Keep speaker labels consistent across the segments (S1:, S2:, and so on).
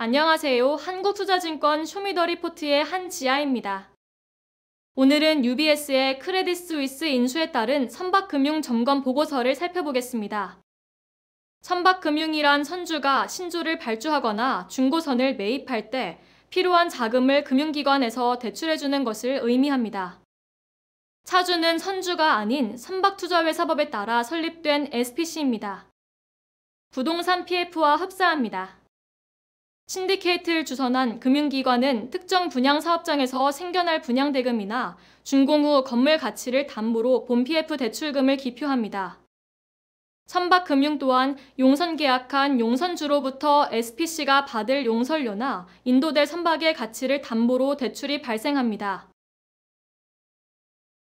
S1: 안녕하세요. 한국투자증권 쇼미더리포트의 한지아입니다. 오늘은 UBS의 크레디 스위스 인수에 따른 선박금융점검 보고서를 살펴보겠습니다. 선박금융이란 선주가 신조를 발주하거나 중고선을 매입할 때 필요한 자금을 금융기관에서 대출해주는 것을 의미합니다. 차주는 선주가 아닌 선박투자회사법에 따라 설립된 SPC입니다. 부동산 PF와 흡사합니다. 신디케이트를 주선한 금융기관은 특정 분양 사업장에서 생겨날 분양 대금이나 준공 후 건물 가치를 담보로 본 PF 대출금을 기표합니다. 선박금융 또한 용선 계약한 용선주로부터 SPC가 받을 용설료나 인도될 선박의 가치를 담보로 대출이 발생합니다.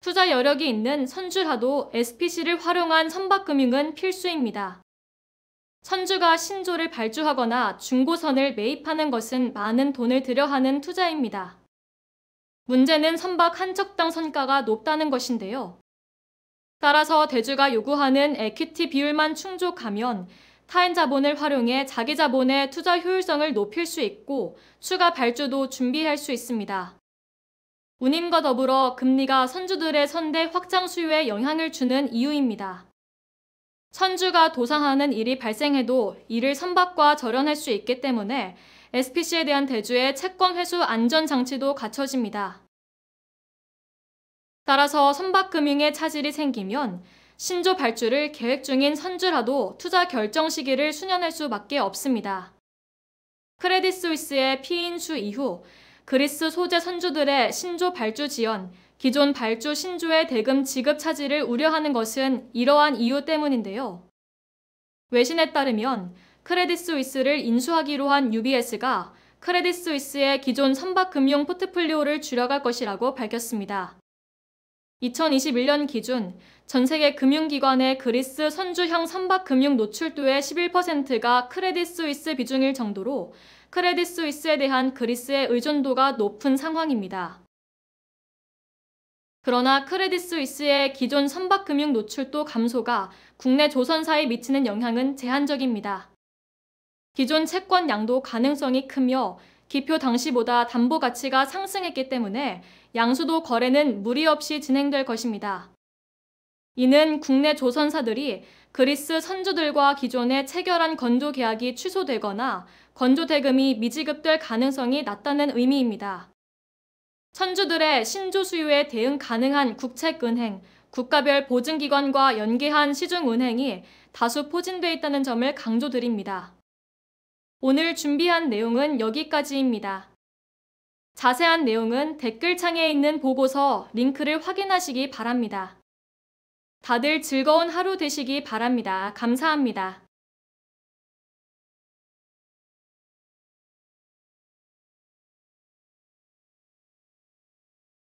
S1: 투자 여력이 있는 선주라도 SPC를 활용한 선박금융은 필수입니다. 선주가 신조를 발주하거나 중고선을 매입하는 것은 많은 돈을 들여 하는 투자입니다. 문제는 선박 한 척당 선가가 높다는 것인데요. 따라서 대주가 요구하는 에퀴티 비율만 충족하면 타인 자본을 활용해 자기 자본의 투자 효율성을 높일 수 있고 추가 발주도 준비할 수 있습니다. 운임과 더불어 금리가 선주들의 선대 확장 수요에 영향을 주는 이유입니다. 선주가 도상하는 일이 발생해도 이를 선박과 절연할 수 있기 때문에 SPC에 대한 대주의 채권 회수 안전 장치도 갖춰집니다. 따라서 선박금융의 차질이 생기면 신조 발주를 계획 중인 선주라도 투자 결정 시기를 수년할 수밖에 없습니다. 크레딧 스위스의 피인수 이후 그리스 소재 선주들의 신조 발주 지연, 기존 발주 신조의 대금 지급 차질을 우려하는 것은 이러한 이유 때문인데요. 외신에 따르면 크레딧 스위스를 인수하기로 한 UBS가 크레딧 스위스의 기존 선박금융 포트폴리오를 줄여갈 것이라고 밝혔습니다. 2021년 기준 전 세계 금융기관의 그리스 선주형 선박금융 노출도의 11%가 크레딧 스위스 비중일 정도로 크레딧 스위스에 대한 그리스의 의존도가 높은 상황입니다. 그러나 크레디 스위스의 기존 선박금융 노출도 감소가 국내 조선사에 미치는 영향은 제한적입니다. 기존 채권 양도 가능성이 크며 기표 당시보다 담보 가치가 상승했기 때문에 양수도 거래는 무리 없이 진행될 것입니다. 이는 국내 조선사들이 그리스 선주들과 기존의 체결한 건조 계약이 취소되거나 건조 대금이 미지급될 가능성이 낮다는 의미입니다. 천주들의 신조 수요에 대응 가능한 국책은행, 국가별 보증기관과 연계한 시중은행이 다수 포진돼 있다는 점을 강조드립니다. 오늘 준비한 내용은 여기까지입니다. 자세한 내용은 댓글창에 있는 보고서 링크를 확인하시기 바랍니다. 다들 즐거운 하루 되시기 바랍니다. 감사합니다.